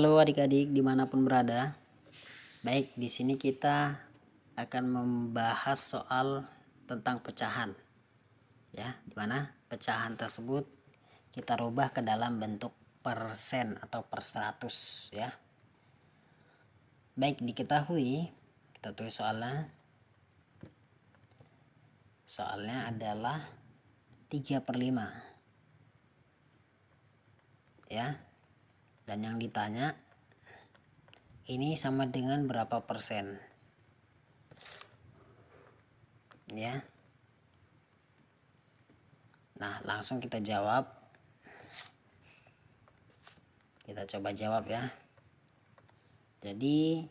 Halo adik-adik dimanapun berada. Baik, di sini kita akan membahas soal tentang pecahan. Ya, dimana pecahan tersebut kita rubah ke dalam bentuk persen atau perseratus ya. Baik, diketahui kita tulis soalnya. Soalnya adalah 3 per 5. Ya, dan yang ditanya ini sama dengan berapa persen ya nah langsung kita jawab kita coba jawab ya jadi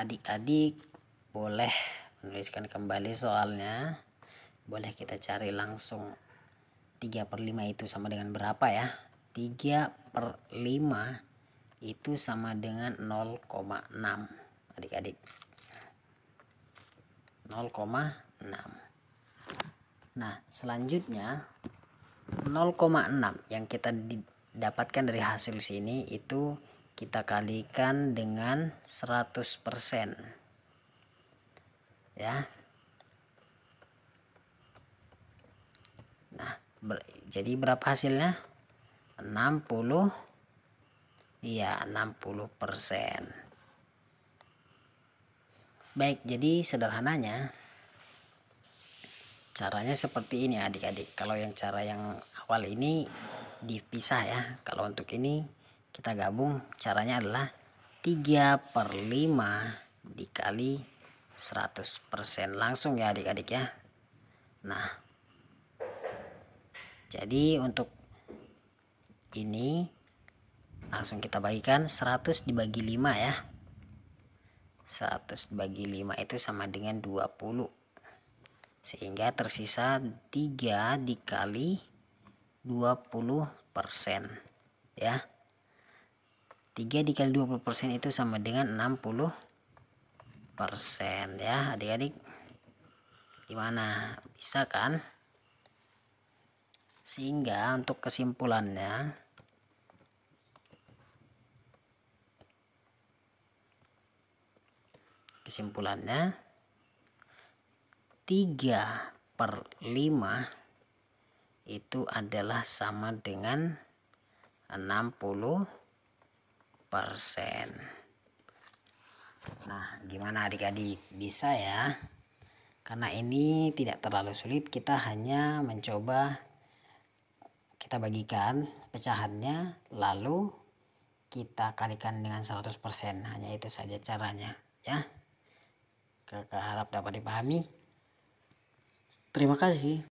adik-adik boleh menuliskan kembali soalnya boleh kita cari langsung 3 per 5 itu sama dengan berapa ya 3 per 5 itu sama dengan 0,6 adik-adik 0,6 nah selanjutnya 0,6 yang kita dapatkan dari hasil sini itu kita kalikan dengan 100% ya nah ber jadi berapa hasilnya 60 Iya, 60%. Baik, jadi sederhananya caranya seperti ini adik-adik. Kalau yang cara yang awal ini dipisah ya. Kalau untuk ini kita gabung, caranya adalah 3 per 5 dikali 100% langsung ya adik-adik ya. Nah, jadi untuk ini langsung kita bagikan 100 dibagi 5 ya 100 dibagi 5 itu sama dengan 20 sehingga tersisa 3 dikali 20 persen ya 3 dikali 20 persen itu sama dengan 60 persen ya adik-adik gimana bisa kan sehingga untuk kesimpulannya kesimpulannya 3 per 5 itu adalah sama dengan 60 persen nah gimana adik-adik bisa ya karena ini tidak terlalu sulit kita hanya mencoba kita bagikan pecahannya lalu kita kalikan dengan 100% hanya itu saja caranya ya kakak harap dapat dipahami terima kasih